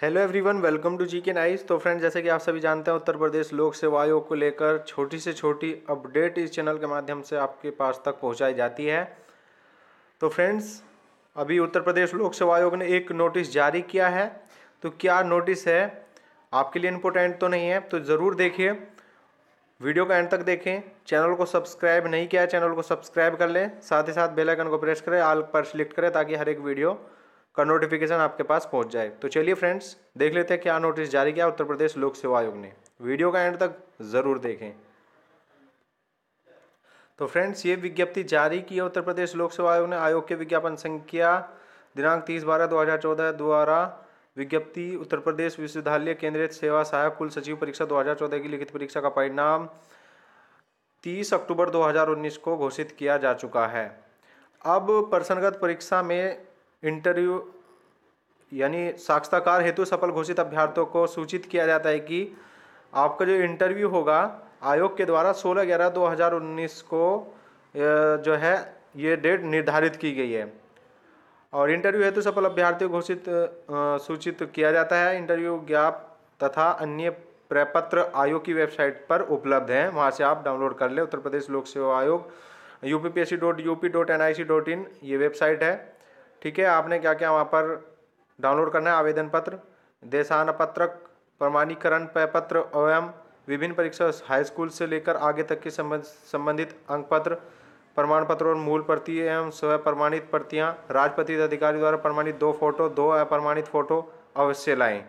hello everyone welcome to G K nice तो friend जैसे कि आप सभी जानते हैं उत्तर प्रदेश लोक सेवा आयोग को लेकर छोटी से छोटी अपडेट इस चैनल के माध्यम से आपके पास तक पहुंचाई जाती है तो फ्रेंड्स अभी उत्तर प्रदेश लोक सेवा आयोग ने एक नोटिस जारी किया है तो क्या नोटिस है आपके लिए इम्पोर्टेंट तो नहीं है तो ज़रूर देखिए वीडियो का एंड तक देखें चैनल को सब्सक्राइब नहीं किया चैनल को सब्सक्राइब कर लें साथ ही साथ बेलाइकन को प्रेस करें आल पर सेलेक्ट करें ताकि हर एक वीडियो का नोटिफिकेशन आपके पास पहुंच जाए तो चलिए फ्रेंड्स देख लेते हैं क्या नोटिस जारी किया उत्तर प्रदेश लोक सेवा आयोग ने वीडियो का एंड तक ज़रूर देखें तो फ्रेंड्स ये विज्ञप्ति जारी की है उत्तर प्रदेश लोक सेवा आयोग ने आयोग के विज्ञापन संख्या दिनांक तीस बारह दो हज़ार चौदह द्वारा विज्ञप्ति उत्तर प्रदेश विश्वविद्यालय केंद्रित सेवा सहायक कुल सचिव परीक्षा चौदह की लिखित परीक्षा का परिणाम तीस अक्टूबर उन्नीस को घोषित किया जा चुका है अब प्रसन्नगत परीक्षा में इंटरव्यू यानी साक्षात्कार हेतु सफल घोषित अभ्यर्थियों को सूचित किया जाता है कि आपका जो इंटरव्यू होगा आयोग के द्वारा 16 ग्यारह 2019 को जो है ये डेट निर्धारित की गई है और इंटरव्यू हेतु सफल अभ्यर्थियों घोषित सूचित किया जाता है इंटरव्यू ज्ञाप तथा अन्य प्रपत्र आयोग की वेबसाइट पर उपलब्ध हैं वहाँ से आप डाउनलोड कर लें उत्तर प्रदेश लोक सेवा आयोग U P P S C dot U P dot N I C dot in ये वेबसाइट है ठीक है आपने क्या क्या वहाँ पर डाउनलोड करना है आवेदन पत्र देशान पत्रक प्रमाणीकरण पत्र एवं विभिन्न परीक्षा हाई स्कूल से लेकर आगे तक के संबंधित अंक पत्र प्रमाण पत्र और मूल प्रति एवं स्व प्रमाणित प्रतियाँ राजपति अधिकारी द्वारा प्रमाणित दो फोटो दो अप्रमाणित फोटो अवश्य लाएं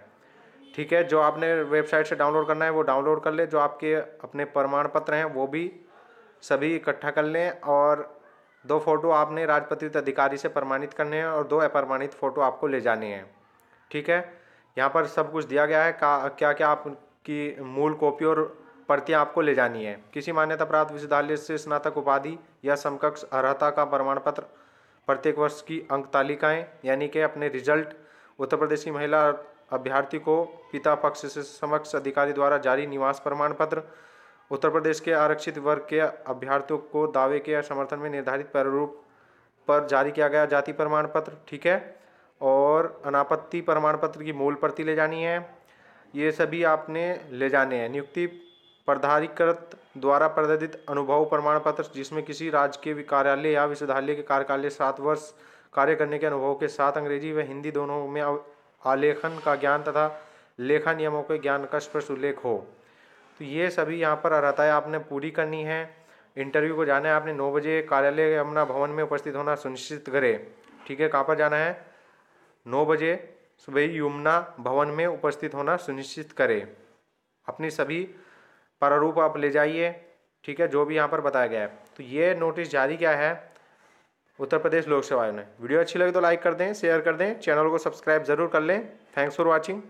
ठीक है जो आपने वेबसाइट से डाउनलोड करना है वो डाउनलोड कर लें जो आपके अपने प्रमाण पत्र हैं वो भी सभी इकट्ठा कर लें और दो फ़ोटो आपने राजपत्रित अधिकारी से प्रमाणित करने हैं और दो अप्रमाणित फ़ोटो आपको ले जाने हैं ठीक है यहाँ पर सब कुछ दिया गया है का क्या क्या आपकी मूल कॉपी और प्रतियाँ आपको ले जानी है किसी मान्यता प्राप्त विश्वविद्यालय से स्नातक उपाधि या समकक्ष अर्हता का प्रमाण पत्र प्रत्येक वर्ष की अंक तालिकाएँ यानी कि अपने रिजल्ट उत्तर प्रदेश की महिला अभ्यर्थी को पिता पक्ष से समक्ष अधिकारी द्वारा जारी निवास प्रमाण पत्र उत्तर प्रदेश के आरक्षित वर्ग के अभ्यर्थियों को दावे के समर्थन में निर्धारित प्रारूप पर जारी किया गया जाति प्रमाण पत्र ठीक है और अनापत्ति प्रमाण पत्र की मूल प्रति ले जानी है ये सभी आपने ले जाने हैं नियुक्ति प्रधारीकृत द्वारा प्रदर्शित अनुभव प्रमाण पत्र जिसमें किसी राज्य के कार्यालय या विश्वविद्यालय के कार्यकाल सात वर्ष कार्य करने के अनुभव के साथ अंग्रेजी व हिंदी दोनों में आलेखन का ज्ञान तथा लेखा नियमों के ज्ञान का स्पष्ट उल्लेख हो तो ये सभी यहाँ पर अर्हताएँ आपने पूरी करनी है इंटरव्यू को जाना है आपने नौ बजे कार्यालय यमुना भवन में उपस्थित होना सुनिश्चित करें ठीक है कहाँ पर जाना है नौ बजे सुबह यमुना भवन में उपस्थित होना सुनिश्चित करें अपनी सभी प्रारूप आप ले जाइए ठीक है जो भी यहाँ पर बताया गया है तो ये नोटिस जारी क्या है उत्तर प्रदेश लोक सेवा आयोग ने वीडियो अच्छी लगी तो लाइक कर दें शेयर कर दें चैनल को सब्सक्राइब जरूर कर लें थैंक्स फॉर वॉचिंग